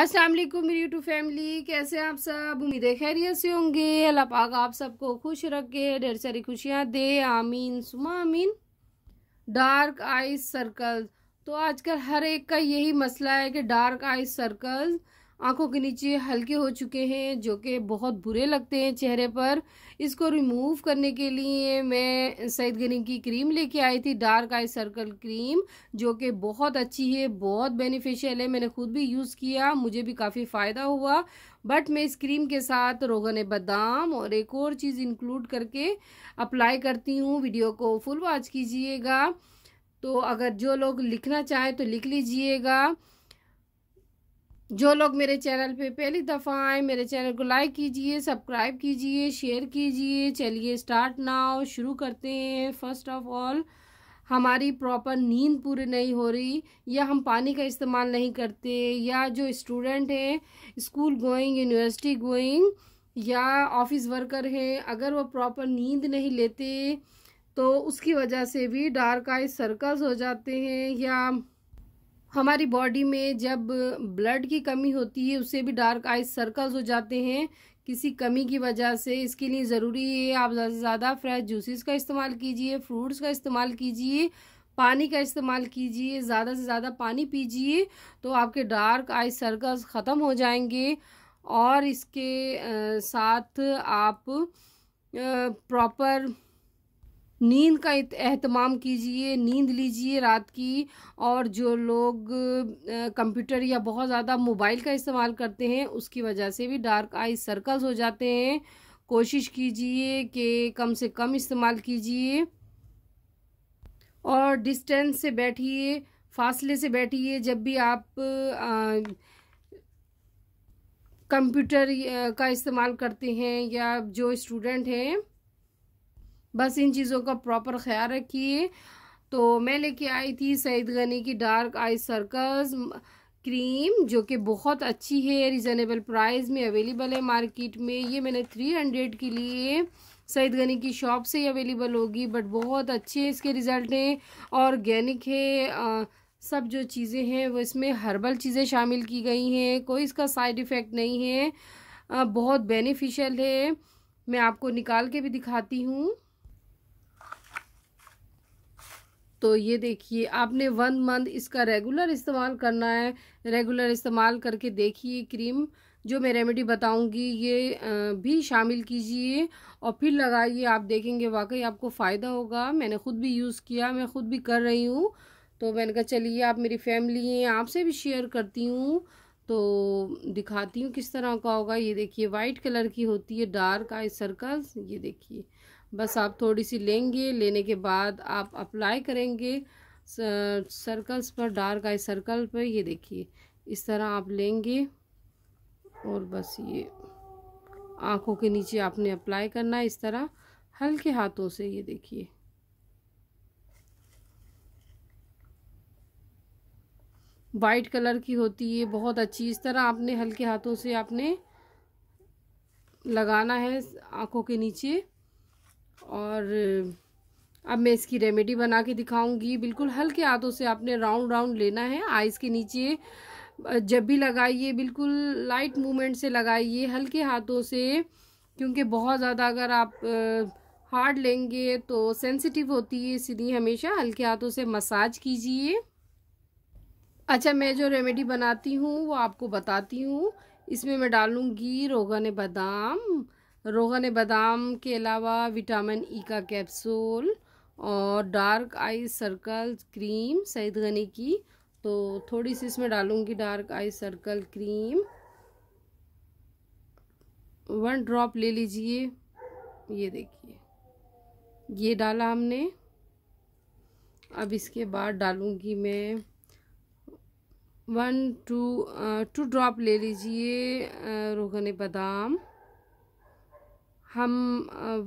असल मेरी YouTube family कैसे आप सब उम्मीद है खैरियत से होंगे अल्लाह पाक आप सबको खुश रखे ढेर सारी खुशियाँ दे आमीन सुमा आमीन डार्क आइस सर्कल तो आजकल हर एक का यही मसला है कि डार्क आइस सर्कल्स आंखों के नीचे हल्के हो चुके हैं जो कि बहुत बुरे लगते हैं चेहरे पर इसको रिमूव करने के लिए मैं सैद गनी की क्रीम लेके आई थी डार्क आई सर्कल क्रीम जो कि बहुत अच्छी है बहुत बेनिफिशियल है मैंने खुद भी यूज़ किया मुझे भी काफ़ी फ़ायदा हुआ बट मैं इस क्रीम के साथ रोगन बादाम और एक और चीज़ इंक्लूड करके अप्लाई करती हूँ वीडियो को फुल वॉच कीजिएगा तो अगर जो लोग लिखना चाहें तो लिख लीजिएगा जो लोग मेरे चैनल पे पहली दफ़ा आए मेरे चैनल को लाइक कीजिए सब्सक्राइब कीजिए शेयर कीजिए चलिए स्टार्ट नाउ शुरू करते हैं फर्स्ट ऑफ ऑल हमारी प्रॉपर नींद पूरी नहीं हो रही या हम पानी का इस्तेमाल नहीं करते या जो स्टूडेंट हैं स्कूल गोइंग यूनिवर्सिटी गोइंग या ऑफिस वर्कर हैं अगर वो प्रॉपर नींद नहीं लेते तो उसकी वजह से भी डार्क आई सर्कल्स हो जाते हैं या हमारी बॉडी में जब ब्लड की कमी होती है उससे भी डार्क आई सर्कल्स हो जाते हैं किसी कमी की वजह से इसके लिए ज़रूरी है आप ज़्यादा से ज़्यादा फ्रेश जूसेस का इस्तेमाल कीजिए फ्रूट्स का इस्तेमाल कीजिए पानी का इस्तेमाल कीजिए ज़्यादा से ज़्यादा पानी पीजिए तो आपके डार्क आई सर्कल्स ख़त्म हो जाएंगे और इसके साथ आप प्रॉपर नींद का अहतमाम कीजिए नींद लीजिए रात की और जो लोग कंप्यूटर या बहुत ज़्यादा मोबाइल का इस्तेमाल करते हैं उसकी वजह से भी डार्क आई सर्कल्स हो जाते हैं कोशिश कीजिए कि कम से कम इस्तेमाल कीजिए और डिस्टेंस से बैठिए फासले से बैठिए जब भी आप कंप्यूटर का इस्तेमाल करते हैं या जो स्टूडेंट हैं बस इन चीज़ों का प्रॉपर ख्याल रखिए तो मैं लेके आई थी सईद गनी की डार्क आई सर्कस क्रीम जो कि बहुत अच्छी है रिजनेबल प्राइस में अवेलेबल है मार्केट में ये मैंने थ्री हंड्रेड के लिए सईद गनी की शॉप से ही अवेलेबल होगी बट बहुत अच्छे इसके रिज़ल्ट हैं ऑर्गेनिक है आ, सब जो चीज़ें हैं वो इसमें हर्बल चीज़ें शामिल की गई हैं कोई इसका साइड इफ़ेक्ट नहीं है आ, बहुत बेनिफिशियल है मैं आपको निकाल के भी दिखाती हूँ तो ये देखिए आपने वन मंथ इसका रेगुलर इस्तेमाल करना है रेगुलर इस्तेमाल करके देखिए क्रीम जो मैं रेमेडी बताऊंगी ये भी शामिल कीजिए और फिर लगाइए आप देखेंगे वाकई आपको फ़ायदा होगा मैंने ख़ुद भी यूज़ किया मैं ख़ुद भी कर रही हूँ तो मैंने कहा चलिए आप मेरी फैमिली हैं आपसे भी शेयर करती हूँ तो दिखाती हूँ किस तरह का होगा ये देखिए वाइट कलर की होती है डार्क आई सर्कल्स ये देखिए बस आप थोड़ी सी लेंगे लेने के बाद आप अप्लाई करेंगे सर्कल्स पर डार्क आई सर्कल पर ये देखिए इस तरह आप लेंगे और बस ये आँखों के नीचे आपने अप्लाई करना है इस तरह हल्के हाथों से ये देखिए वाइट कलर की होती है बहुत अच्छी इस तरह आपने हल्के हाथों से आपने लगाना है आँखों के नीचे और अब मैं इसकी रेमेडी बना के दिखाऊंगी बिल्कुल हल्के हाथों से आपने राउंड राउंड लेना है आइस के नीचे जब भी लगाइए बिल्कुल लाइट मूवमेंट से लगाइए हल्के हाथों से क्योंकि बहुत ज़्यादा अगर आप हार्ड लेंगे तो सेंसिटिव होती है इसलिए हमेशा हल्के हाथों से मसाज कीजिए अच्छा मैं जो रेमेडी बनाती हूँ वो आपको बताती हूँ इसमें मैं डालूँगी रोगन बादाम रोगन बादाम के अलावा विटामिन ई e का कैप्सूल और dark eye circle cream Saeed Ghani की तो थोड़ी सी इसमें डालूंगी dark eye circle cream one drop ले लीजिए ये देखिए ये डाला हमने अब इसके बाद डालूंगी मैं वन टू टू ड्रॉप ले लीजिए uh, रोगन बादाम हम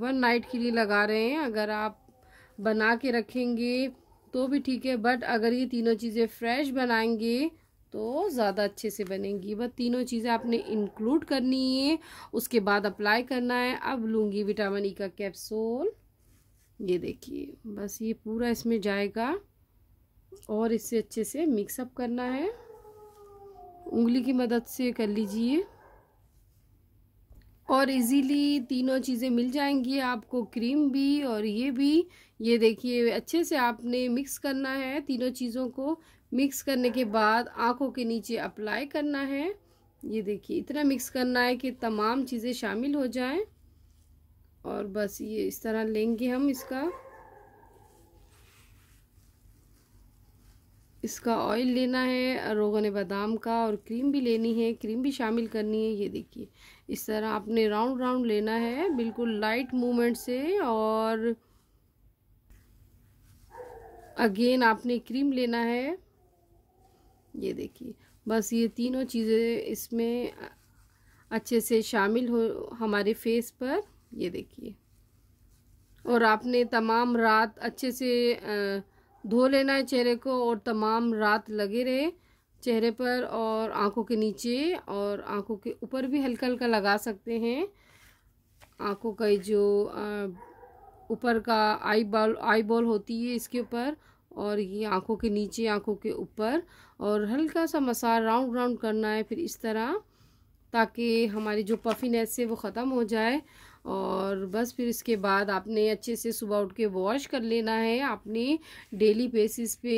वन नाइट के लिए लगा रहे हैं अगर आप बना के रखेंगे तो भी ठीक है बट अगर ये तीनों चीज़ें फ्रेश बनाएंगे तो ज़्यादा अच्छे से बनेंगी बस तीनों चीज़ें आपने इंक्लूड करनी है उसके बाद अप्लाई करना है अब लूँगी विटामिन ई e का कैप्सूल ये देखिए बस ये पूरा इसमें जाएगा और इससे अच्छे से मिक्सअप करना है उंगली की मदद से कर लीजिए और इजीली तीनों चीज़ें मिल जाएंगी आपको क्रीम भी और ये भी ये देखिए अच्छे से आपने मिक्स करना है तीनों चीज़ों को मिक्स करने के बाद आँखों के नीचे अप्लाई करना है ये देखिए इतना मिक्स करना है कि तमाम चीज़ें शामिल हो जाएं और बस ये इस तरह लेंगे हम इसका इसका ऑयल लेना है रोगन बादाम का और क्रीम भी लेनी है क्रीम भी शामिल करनी है ये देखिए इस तरह आपने राउंड राउंड लेना है बिल्कुल लाइट मूवमेंट से और अगेन आपने क्रीम लेना है ये देखिए बस ये तीनों चीज़ें इसमें अच्छे से शामिल हो हमारे फेस पर ये देखिए और आपने तमाम रात अच्छे से आ, धो लेना है चेहरे को और तमाम रात लगे रहे चेहरे पर और आंखों के नीचे और आंखों के ऊपर भी हल्का हल्का लगा सकते हैं आंखों का जो ऊपर का आई बॉल आई बॉल होती है इसके ऊपर और ये आंखों के नीचे आंखों के ऊपर और हल्का सा मसाज राउंड राउंड करना है फिर इस तरह ताकि हमारी जो पफिनेस है वो ख़त्म हो जाए और बस फिर इसके बाद आपने अच्छे से सुबह उठ के वॉश कर लेना है आपने डेली बेसिस पे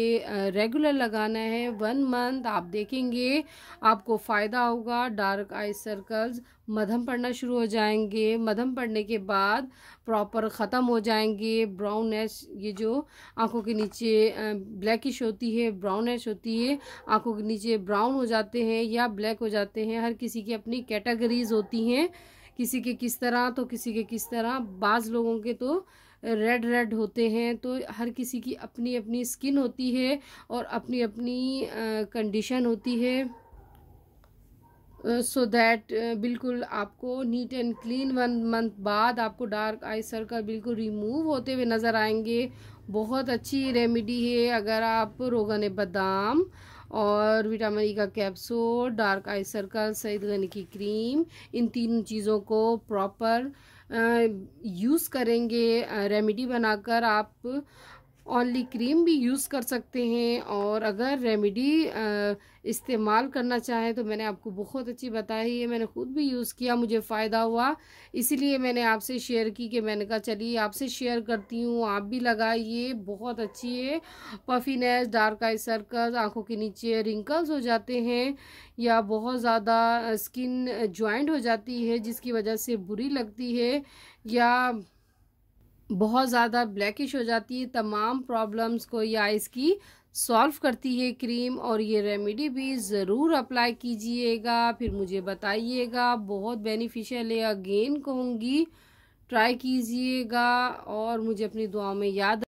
रेगुलर लगाना है वन मंथ आप देखेंगे आपको फ़ायदा होगा डार्क आई सर्कल्स मधम पड़ना शुरू हो जाएंगे मधम पड़ने के बाद प्रॉपर ख़त्म हो जाएंगे ब्राउन एश ये जो आंखों के नीचे ब्लैकिश होती है ब्राउन एश होती है आंखों के नीचे ब्राउन हो जाते हैं या ब्लैक हो जाते हैं हर किसी की अपनी कैटेगरीज होती हैं किसी के किस तरह तो किसी के किस तरह बाज़ लोगों के तो रेड रेड होते हैं तो हर किसी की अपनी अपनी स्किन होती है और अपनी अपनी कंडीशन होती है so uh, that so uh, बिल्कुल आपको neat and clean one month बाद आपको डार्क आई सर्कल बिल्कुल रिमूव होते हुए नज़र आएंगे बहुत अच्छी रेमेडी है अगर आप रोगन बादाम और विटामिन ई e का capsule dark eye circle Saeed Ghani की क्रीम इन तीन चीज़ों को प्रॉपर यूज़ करेंगे रेमेडी बनाकर आप ऑनली क्रीम भी यूज़ कर सकते हैं और अगर रेमेडी इस्तेमाल करना चाहें तो मैंने आपको बहुत अच्छी बताई है मैंने ख़ुद भी यूज़ किया मुझे फ़ायदा हुआ इसीलिए मैंने आपसे शेयर की कि मैंने कहा चलिए आपसे शेयर करती हूँ आप भी लगाइए बहुत अच्छी है पफीनेस डार्क आई सर्कल्स आँखों के नीचे रिंकल्स हो जाते हैं या बहुत ज़्यादा स्किन जॉइंट हो जाती है जिसकी वजह से बुरी लगती है या बहुत ज़्यादा ब्लैकिश हो जाती है तमाम प्रॉब्लम्स को ये आइस की सॉल्व करती है क्रीम और ये रेमेडी भी ज़रूर अप्लाई कीजिएगा फिर मुझे बताइएगा बहुत बेनिफिशियल है अगेन कहूँगी ट्राई कीजिएगा और मुझे अपनी दुआ में याद